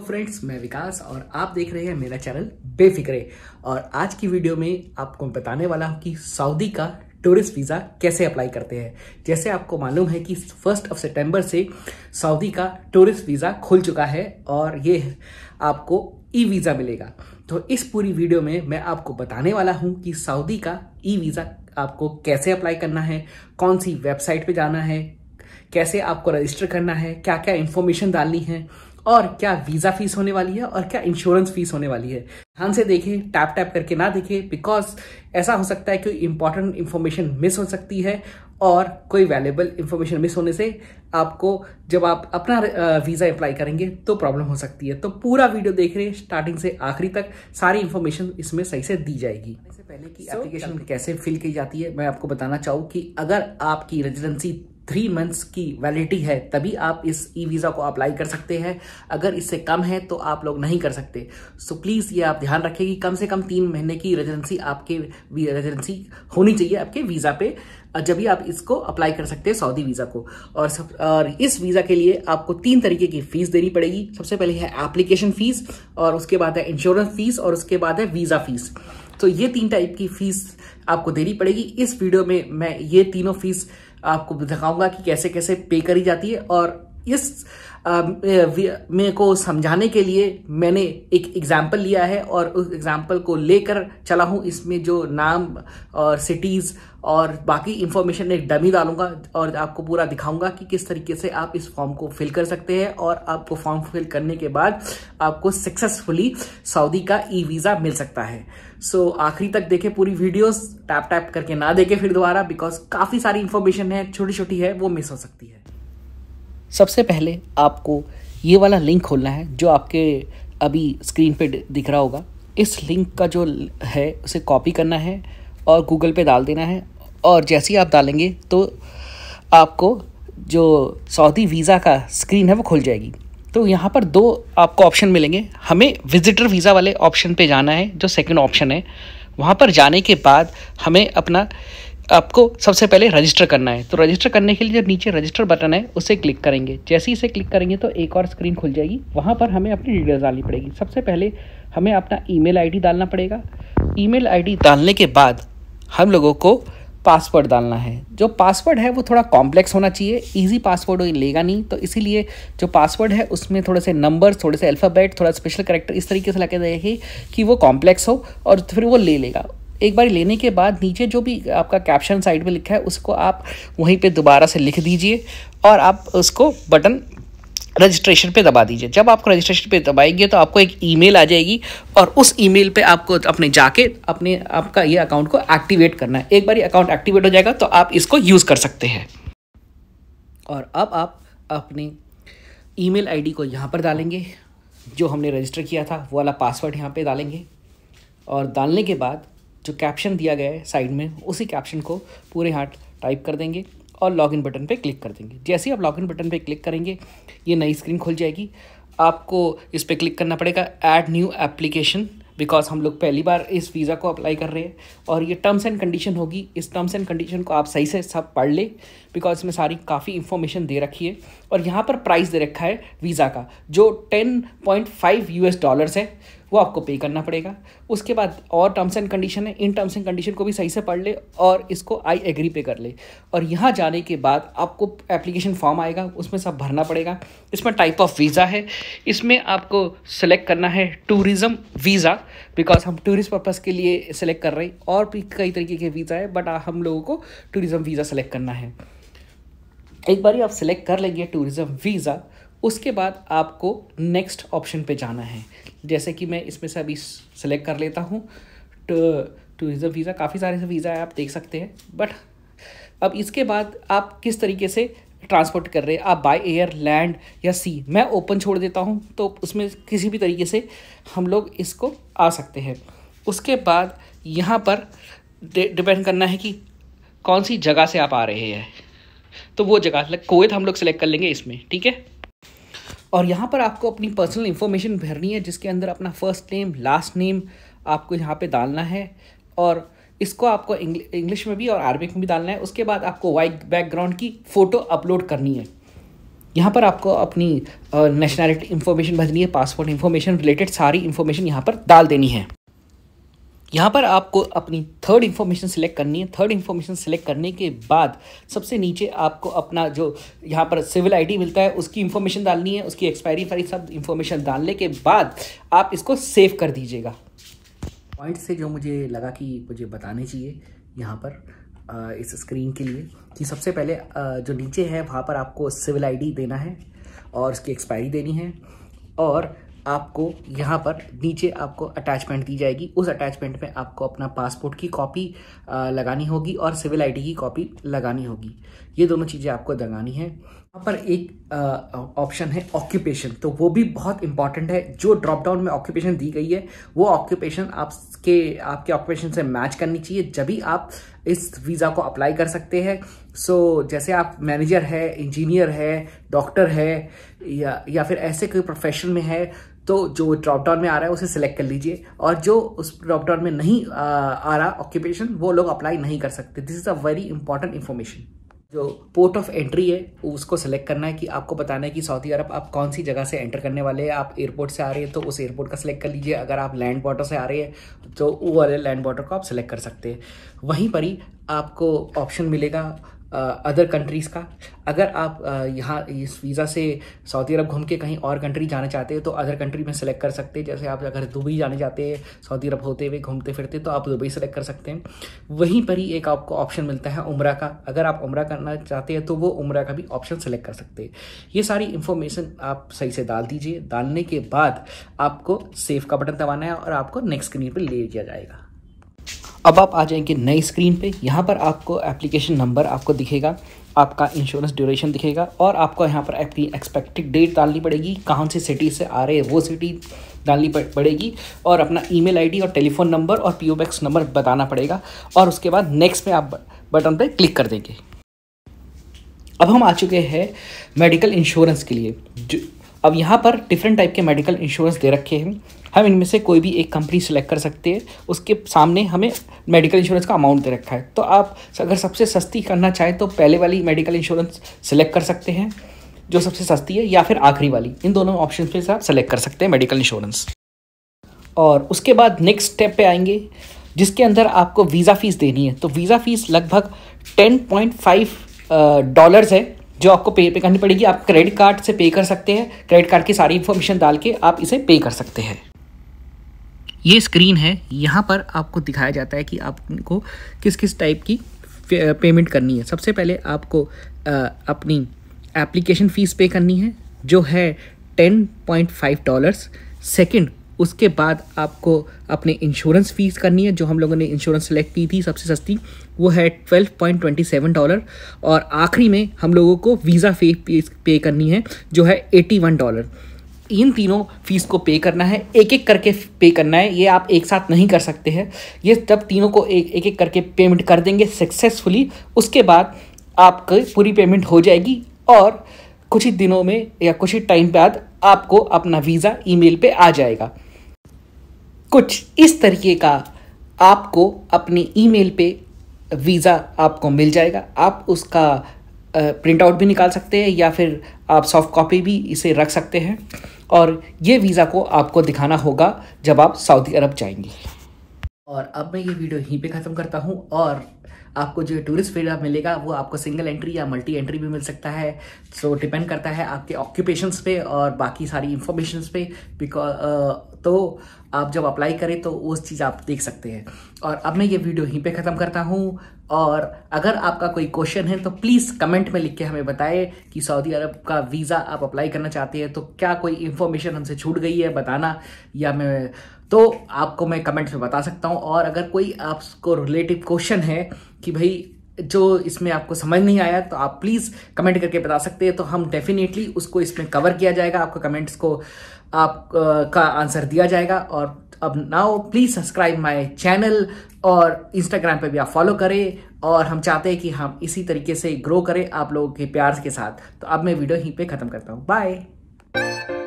तो फ्रेंड्स मैं विकास और आप देख रहे हैं मेरा चैनल बेफिक्रे और आज की वीडियो में आपको बताने वाला हूँ कि सऊदी का टूरिस्ट वीज़ा कैसे अप्लाई करते हैं जैसे आपको मालूम है कि फर्स्ट ऑफ सितंबर से सऊदी का टूरिस्ट वीज़ा खुल चुका है और ये आपको ई वीज़ा मिलेगा तो इस पूरी वीडियो में मैं आपको बताने वाला हूं कि सऊदी का ई वीज़ा आपको कैसे अप्लाई करना है कौन सी वेबसाइट पे जाना है कैसे आपको रजिस्टर करना है क्या क्या इन्फॉर्मेशन डालनी है और क्या वीजा फीस होने वाली है और क्या इंश्योरेंस फीस होने वाली है ध्यान से देखें टैप टैप करके ना देखें बिकॉज ऐसा हो सकता है कि इंपॉर्टेंट इन्फॉर्मेशन मिस हो सकती है और कोई वैल्यूबल इन्फॉर्मेशन मिस होने से आपको जब आप अपना वीज़ा अप्लाई करेंगे तो प्रॉब्लम हो सकती है तो पूरा वीडियो देख रहे हैं स्टार्टिंग से आखिरी तक सारी इन्फॉर्मेशन इसमें सही से दी जाएगी पहले कि एप्लीकेशन so, कैसे फिल की जाती है मैं आपको बताना चाहूँ कि अगर आपकी रेजिडेंसी थ्री मंथ्स की वैलिडिटी है तभी आप इस ई e वीज़ा को अप्लाई कर सकते हैं अगर इससे कम है तो आप लोग नहीं कर सकते सो so, प्लीज़ ये आप ध्यान रखें कि कम से कम तीन महीने की रेजिडेंसी आपके रेजिडेंसी होनी चाहिए आपके वीज़ा पे जब भी आप इसको अप्लाई कर सकते हैं सऊदी वीज़ा को और सब और इस वीज़ा के लिए आपको तीन तरीके की फ़ीस देनी पड़ेगी सबसे पहले है एप्लीकेशन फ़ीस और उसके बाद है इंश्योरेंस फ़ीस और उसके बाद है वीज़ा फ़ीस तो ये तीन टाइप की फ़ीस आपको देनी पड़ेगी इस वीडियो में मैं ये तीनों फ़ीस आपको दिखाऊंगा कि कैसे कैसे पे करी जाती है और इस मेरे को समझाने के लिए मैंने एक एग्जाम्पल लिया है और उस एग्जाम्पल को लेकर चला हूँ इसमें जो नाम और सिटीज़ और बाकी इन्फॉर्मेशन एक डमी डालूंगा और आपको पूरा दिखाऊंगा कि किस तरीके से आप इस फॉर्म को फिल कर सकते हैं और आपको फॉर्म फिल करने के बाद आपको सक्सेसफुली सऊदी का ई वीज़ा मिल सकता है सो so, आखिरी तक देखें पूरी वीडियोस टैप टैप करके ना देखें फिर दोबारा बिकॉज काफ़ी सारी इन्फॉर्मेशन है छोटी छोटी है वो मिस हो सकती है सबसे पहले आपको ये वाला लिंक खोलना है जो आपके अभी स्क्रीन पे दिख रहा होगा इस लिंक का जो है उसे कॉपी करना है और गूगल पे डाल देना है और जैसे ही आप डालेंगे तो आपको जो सऊदी वीज़ा का स्क्रीन है वो खुल जाएगी तो यहाँ पर दो आपको ऑप्शन मिलेंगे हमें विज़िटर वीज़ा वाले ऑप्शन पे जाना है जो सेकंड ऑप्शन है वहाँ पर जाने के बाद हमें अपना आपको सबसे पहले रजिस्टर करना है तो रजिस्टर करने के लिए जो नीचे रजिस्टर बटन है उसे क्लिक करेंगे जैसे ही इसे क्लिक करेंगे तो एक और स्क्रीन खुल जाएगी वहाँ पर हमें अपनी डिटेल्स डालनी पड़ेगी सबसे पहले हमें अपना ईमेल आईडी डालना पड़ेगा ईमेल आईडी डालने के बाद हम लोगों को पासवर्ड डालना है जो पासवर्ड है वो थोड़ा कॉम्प्लेक्स होना चाहिए इजी पासवर्ड लेगा नहीं तो इसीलिए जो पासवर्ड है उसमें थोड़े से नंबर्स थोड़े से अल्फ़ाबेट थोड़ा स्पेशल करेक्टर इस तरीके से लगे जाएगी कि वो कॉम्प्लेक्स हो और फिर वो ले लेगा एक बार लेने के बाद नीचे जो भी आपका कैप्शन साइड में लिखा है उसको आप वहीं पे दोबारा से लिख दीजिए और आप उसको बटन रजिस्ट्रेशन पे दबा दीजिए जब आपको रजिस्ट्रेशन पे दबाएंगे तो आपको एक ईमेल आ जाएगी और उस ईमेल पे आपको अपने जाके अपने आपका ये अकाउंट को एक्टिवेट करना है एक बार ये अकाउंट एक्टिवेट हो जाएगा तो आप इसको यूज़ कर सकते हैं और अब आप अपने ईमेल आईडी को यहाँ पर डालेंगे जो हमने रजिस्टर किया था वो वाला पासवर्ड यहाँ पर डालेंगे और डालने के बाद जो कैप्शन दिया गया है साइड में उसी कैप्शन को पूरे हाथ टाइप कर देंगे और लॉगिन बटन पे क्लिक कर देंगे जैसे ही आप लॉगिन बटन पे क्लिक करेंगे ये नई स्क्रीन खुल जाएगी आपको इस पर क्लिक करना पड़ेगा ऐड न्यू एप्लीकेशन बिकॉज हम लोग पहली बार इस वीज़ा को अप्लाई कर रहे हैं और ये टर्म्स एंड कंडीशन होगी इस टर्म्स एंड कंडीशन को आप सही से सब पढ़ लें बिकॉज इसमें सारी काफ़ी इन्फॉर्मेशन दे रखी है और यहाँ पर प्राइस दे रखा है वीज़ा का जो टेन पॉइंट फाइव यू एस डॉलर्स है वो आपको पे करना पड़ेगा उसके बाद और टर्म्स एंड कंडीशन है इन टर्म्स एंड कंडीशन को भी सही से पढ़ ले और इसको आई एग्री पे कर ले और यहाँ जाने के बाद आपको एप्लीकेशन फॉर्म आएगा उसमें सब भरना पड़ेगा इसमें टाइप ऑफ वीज़ा है इसमें आपको सेलेक्ट करना है टूरिज़म वीज़ा बिकॉज हम टूरिस्ट पर्पज़ के लिए सेलेक्ट कर रहे हैं और भी कई तरीके के वीज़ा है बट हम लोगों को टूरिज़म वीज़ा सेलेक्ट करना है एक बार आप सेलेक्ट कर लेंगे टूरिज़म वीज़ा उसके बाद आपको नेक्स्ट ऑप्शन पे जाना है जैसे कि मैं इसमें से अभी सेलेक्ट कर लेता हूँ टूरिज़म वीज़ा काफ़ी सारे वीज़ा है आप देख सकते हैं बट अब इसके बाद आप किस तरीके से ट्रांसपोर्ट कर रहे हैं आप बाय एयर लैंड या सी मैं ओपन छोड़ देता हूँ तो उसमें किसी भी तरीके से हम लोग इसको आ सकते हैं उसके बाद यहाँ पर डिपेंड करना है कि कौन सी जगह से आप आ रहे हैं तो वो जगह कोवैत हम लोग सेलेक्ट कर लेंगे इसमें ठीक है और यहाँ पर आपको अपनी पर्सनल इन्फॉर्मेशन भरनी है जिसके अंदर अपना फर्स्ट नेम लास्ट नेम आपको यहाँ पे डालना है और इसको आपको इंग्लिश में भी और अरबिक में भी डालना है उसके बाद आपको वाइट बैकग्राउंड की फ़ोटो अपलोड करनी है यहाँ पर आपको अपनी नेशनैलिटी इन्फॉर्मेशन भरनी है पासपोर्ट इन्फॉर्मेशन रिलेटेड सारी इन्फॉर्मेशन यहाँ पर डाल देनी है यहाँ पर आपको अपनी थर्ड इन्फॉर्मेशन सिलेक्ट करनी है थर्ड इन्फॉर्मेशन सिलेक्ट करने के बाद सबसे नीचे आपको अपना जो यहाँ पर सिविल आईडी मिलता है उसकी इन्फॉर्मेशन डालनी है उसकी एक्सपायरी फाइल सब इन्फॉर्मेशन डालने के बाद आप इसको सेव कर दीजिएगा पॉइंट्स से जो मुझे लगा कि मुझे बताने चाहिए यहाँ पर इस स्क्रीन के लिए कि सबसे पहले जो नीचे है वहाँ पर आपको सिविल आईडी देना है और उसकी एक्सपायरी देनी है और आपको यहाँ पर नीचे आपको अटैचमेंट दी जाएगी उस अटैचमेंट में आपको अपना पासपोर्ट की कॉपी लगानी होगी और सिविल आईडी की कॉपी लगानी होगी ये दोनों चीज़ें आपको लगानी है यहाँ पर एक ऑप्शन है ऑक्यूपेशन तो वो भी बहुत इंपॉर्टेंट है जो ड्रॉप डाउन में ऑक्यूपेशन दी गई है वो ऑक्यूपेशन आपके आपके ऑक्यूपेशन से मैच करनी चाहिए जब भी आप इस वीज़ा को अप्लाई कर सकते हैं सो so, जैसे आप मैनेजर है इंजीनियर है डॉक्टर है या या फिर ऐसे कोई प्रोफेशन में है तो जो ड्रॉप डाउन में आ रहा है उसे सिलेक्ट कर लीजिए और जो उस ड्रॉप डाउन में नहीं आ, आ रहा ऑक्यूपेशन वो लोग अप्लाई नहीं कर सकते this is a very important information जो पोर्ट ऑफ एंट्री है उसको सेलेक्ट करना है कि आपको बताना है कि सऊदी अरब आप कौन सी जगह से एंटर करने वाले हैं आप एयरपोर्ट से आ रहे हैं तो उस एयरपोर्ट का सेलेक्ट कर लीजिए अगर आप लैंड बॉर्डर से आ रहे हैं तो वो वाले लैंड बॉर्डर को आप सेलेक्ट कर सकते हैं वहीं पर ही आपको ऑप्शन मिलेगा अदर कंट्रीज़ का अगर आप यहाँ इस वीज़ा से सऊदी अरब घूम के कहीं और कंट्री जाना चाहते हैं तो अदर कंट्री में सेलेक्ट कर सकते हैं जैसे आप अगर दुबई जाने जाते हैं सऊदी अरब होते हुए घूमते फिरते तो आप दुबई सेलेक्ट कर सकते हैं वहीं पर ही एक आपको ऑप्शन मिलता है उम्र का अगर आप उम्र करना चाहते हैं तो वो उम्र का भी ऑप्शन सेलेक्ट कर सकते हैं ये सारी इन्फॉर्मेशन आप सही से डाल दीजिए डालने के बाद आपको सेफ़ का बटन दबाना है और आपको नेक्स्ट स्क्रीन पर ले दिया जाएगा अब आप आ जाएंगे नई स्क्रीन पे यहाँ पर आपको एप्लीकेशन नंबर आपको दिखेगा आपका इंश्योरेंस ड्यूरेशन दिखेगा और आपको यहाँ पर आपकी एक्सपेक्टेड डेट डालनी पड़ेगी कौन सी सिटी से आ रहे हैं वो सिटी डालनी पड़ेगी और अपना ईमेल आईडी और टेलीफोन नंबर और पी नंबर बताना पड़ेगा और उसके बाद नेक्स्ट में आप बटन पर क्लिक कर देंगे अब हम आ चुके हैं मेडिकल इंश्योरेंस के लिए अब यहाँ पर डिफरेंट टाइप के मेडिकल इंश्योरेंस दे रखे हैं हम इनमें से कोई भी एक कंपनी सेलेक्ट कर सकते हैं उसके सामने हमें मेडिकल इंश्योरेंस का अमाउंट दे रखा है तो आप अगर सबसे सस्ती करना चाहें तो पहले वाली मेडिकल इंश्योरेंस सेलेक्ट कर सकते हैं जो सबसे सस्ती है या फिर आखिरी वाली इन दोनों ऑप्शन पर आप सेलेक्ट कर सकते हैं मेडिकल इंश्योरेंस और उसके बाद नेक्स्ट स्टेप पर आएंगे जिसके अंदर आपको वीज़ा फ़ीस देनी है तो वीज़ा फ़ीस लगभग टेन पॉइंट फाइव डॉलर्स है जो आपको पे पे करनी पड़ेगी आप क्रेडिट कार्ड से पे कर सकते हैं क्रेडिट कार्ड की सारी इन्फॉर्मेशन डाल के आप इसे पे कर सकते हैं ये स्क्रीन है यहाँ पर आपको दिखाया जाता है कि आपको किस किस टाइप की पेमेंट करनी है सबसे पहले आपको आ, अपनी एप्लीकेशन फ़ीस पे करनी है जो है ten point five dollars second उसके बाद आपको अपने इंश्योरेंस फ़ीस करनी है जो हम लोगों ने इंश्योरेंस सेलेक्ट की थी सबसे सस्ती वो है twelve point twenty seven dollar और आखिरी में हम लोगों को वीज़ा फी पे करनी है जो है एटी वन डॉलर इन तीनों फीस को पे करना है एक एक करके पे करना है ये आप एक साथ नहीं कर सकते हैं ये जब तीनों को एक एक, एक करके पेमेंट कर देंगे सक्सेसफुली उसके बाद आपकी पूरी पेमेंट हो जाएगी और कुछ ही दिनों में या कुछ ही टाइम बाद आपको अपना वीज़ा ईमेल पे आ जाएगा कुछ इस तरीके का आपको अपने ईमेल पे वीज़ा आपको मिल जाएगा आप उसका प्रिंट आउट भी निकाल सकते हैं या फिर आप सॉफ्ट कॉपी भी इसे रख सकते हैं और ये वीज़ा को आपको दिखाना होगा जब आप सऊदी अरब जाएंगे और अब मैं ये वीडियो यहीं पे ख़त्म करता हूँ और आपको जो टूरिस्ट वीज़ा मिलेगा वो आपको सिंगल एंट्री या मल्टी एंट्री भी मिल सकता है सो so, डिपेंड करता है आपके ऑक्यूपेशंस पे और बाकी सारी इंफॉर्मेशन पे बिकॉज तो आप जब अप्लाई करें तो उस चीज़ आप देख सकते हैं और अब मैं ये वीडियो यहीं पे ख़त्म करता हूँ और अगर आपका कोई क्वेश्चन है तो प्लीज़ कमेंट में लिख के हमें बताएं कि सऊदी अरब का वीज़ा आप अप्लाई करना चाहते हैं तो क्या कोई इन्फॉर्मेशन हमसे छूट गई है बताना या मैं तो आपको मैं कमेंट्स में बता सकता हूँ और अगर कोई आपको रिलेटिव क्वेश्चन है कि भाई जो इसमें आपको समझ नहीं आया तो आप प्लीज़ कमेंट करके बता सकते हैं तो हम डेफिनेटली उसको इसमें कवर किया जाएगा आपका कमेंट्स को आप आ, का आंसर दिया जाएगा और अब now please subscribe my channel और इंस्टाग्राम पे भी आप फॉलो करें और हम चाहते हैं कि हम इसी तरीके से ग्रो करें आप लोगों के प्यार के साथ तो अब मैं वीडियो यहीं पे ख़त्म करता हूँ बाय